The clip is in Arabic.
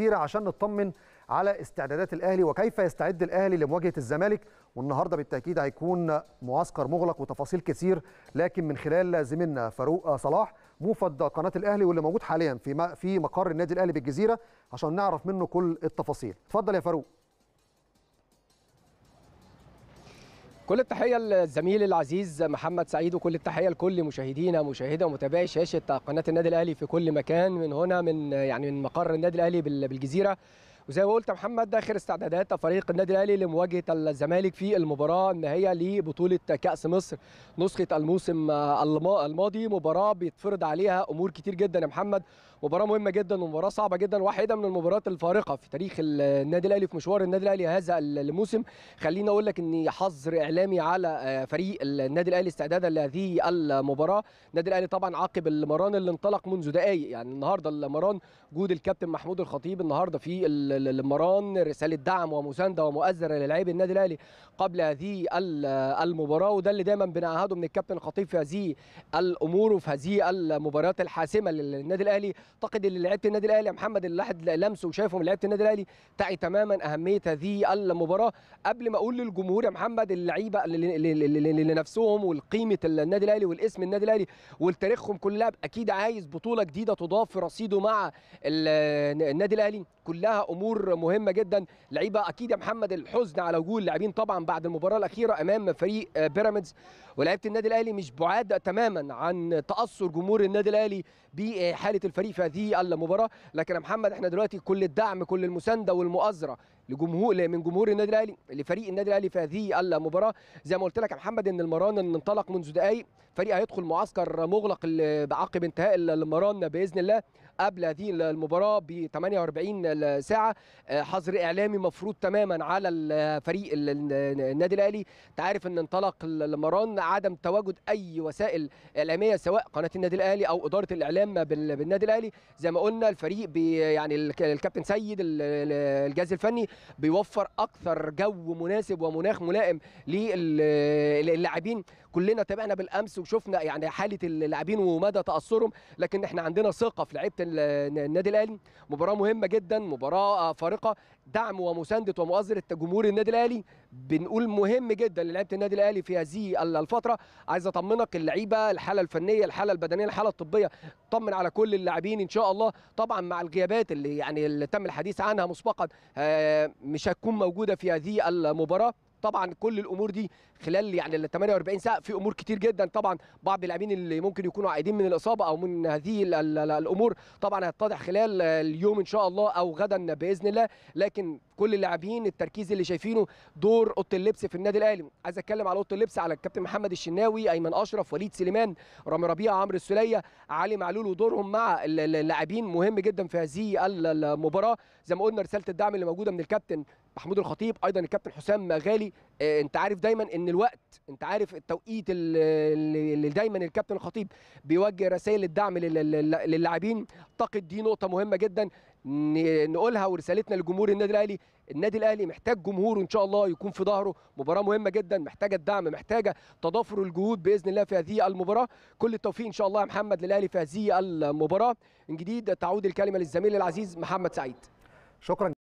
كتيرة عشان نطمن على استعدادات الاهلي وكيف يستعد الاهلي لمواجهه الزمالك والنهارده بالتاكيد هيكون معسكر مغلق وتفاصيل كثير لكن من خلال زميلنا فاروق صلاح موفد قناه الاهلي واللي موجود حاليا في في مقر النادي الاهلي بالجزيره عشان نعرف منه كل التفاصيل اتفضل يا فاروق كل التحيه للزميل العزيز محمد سعيد وكل التحيه لكل مشاهدينا مشاهده ومتابعي شاشه قناه النادي الاهلي في كل مكان من هنا من يعني من مقر النادي الاهلي بالجزيره وزي ما قلت يا محمد ده اخر استعدادات فريق النادي الاهلي لمواجهه الزمالك في المباراه النهائيه لبطوله كاس مصر نسخه الموسم الماضي مباراه بيتفرض عليها امور كتير جدا يا محمد مباراه مهمه جدا ومباراه صعبه جدا واحده من المباريات الفارقه في تاريخ النادي الاهلي في مشوار النادي الاهلي هذا الموسم خليني اقول لك ان حظر اعلامي على فريق النادي الاهلي استعدادا لهذه المباراه النادي الاهلي طبعا عقب المران اللي انطلق منذ دقائق يعني النهارده المران جود الكابتن محمود الخطيب النهارده في لمران رساله دعم ومسانده ومؤازره للعيب النادي الاهلي قبل هذه المباراه وده اللي دايما بنعهده من الكابتن خطيب في هذه الامور وفي هذه المباريات الحاسمه للنادي الاهلي اعتقد ان لعيبه النادي الاهلي محمد اللي احد لمسه وشايفه من لعيبه النادي الاهلي تعي تماما اهميه هذه المباراه قبل ما اقول للجمهور يا محمد اللعيبه لنفسهم والقيمه النادي الاهلي والاسم النادي الاهلي والتاريخهم كلها اكيد عايز بطوله جديده تضاف في رصيده مع النادي الاهلي كلها امور امور مهمه جدا لعيبه اكيد يا محمد الحزن على وجود اللاعبين طبعا بعد المباراه الاخيره امام فريق آه، بيراميدز ولعيبه النادي الاهلي مش بعاد تماما عن تاثر جمهور النادي الاهلي بحاله الفريق في هذه المباراه لكن يا محمد احنا دلوقتي كل الدعم كل المسانده والمؤازره لجمهور من جمهور النادي الاهلي لفريق النادي الاهلي في هذه المباراه زي ما قلت لك يا محمد ان المران انطلق منذ دقائق فريق هيدخل معسكر مغلق بعقب انتهاء المران باذن الله قبل هذه المباراه ب 48 ساعه آه، حظر اعلامي مفروض تماما على فريق النادي الاهلي انت عارف ان انطلق المران عدم تواجد اي وسائل اعلاميه سواء قناه النادي الاهلي او اداره الاعلام بالنادي الاهلي زي ما قلنا الفريق يعني الكابتن سيد الجهاز الفني بيوفر اكثر جو مناسب ومناخ ملائم للاعبين كلنا تابعنا بالامس وشفنا يعني حاله اللاعبين ومدى تاثرهم لكن احنا عندنا ثقه في لعيبه النادي الاهلي مباراه مهمه جدا مباراه آه، فارقه دعم ومسانده ومؤازره جمهور النادي الاهلي بنقول مهم جدا للعيبه النادي الاهلي في هذه الفتره عايز اطمنك اللعيبه الحاله الفنيه الحاله البدنيه الحاله الطبيه طمن على كل اللاعبين ان شاء الله طبعا مع الغيابات اللي يعني اللي تم الحديث عنها مسبقا آه، مش هتكون موجوده في هذه المباراه طبعا كل الامور دي خلال يعني ال 48 ساعه في امور كتير جدا طبعا بعض اللاعبين اللي ممكن يكونوا عايدين من الاصابه او من هذه الامور طبعا هتتضح خلال اليوم ان شاء الله او غدا باذن الله لكن كل اللاعبين التركيز اللي شايفينه دور اوضه اللبس في النادي الاهلي عايز اتكلم على اوضه اللبس على الكابتن محمد الشناوي ايمن اشرف وليد سليمان رامي ربيعه عمرو السليه علي معلول ودورهم مع اللاعبين مهم جدا في هذه المباراه زي ما قلنا رساله الدعم اللي موجوده من الكابتن محمود الخطيب ايضا الكابتن حسام غالي آه، انت عارف دايما ان الوقت انت عارف التوقيت اللي دايما الكابتن الخطيب بيوجه رسائل الدعم للاعبين اعتقد دي نقطه مهمه جدا نقولها ورسالتنا لجمهور النادي الاهلي النادي الاهلي محتاج جمهور ان شاء الله يكون في ظهره مباراه مهمه جدا محتاجه الدعم محتاجه تضافر الجهود باذن الله في هذه المباراه كل التوفيق ان شاء الله يا محمد للاهلي في هذه المباراه من جديد تعود الكلمه للزميل العزيز محمد سعيد شكرا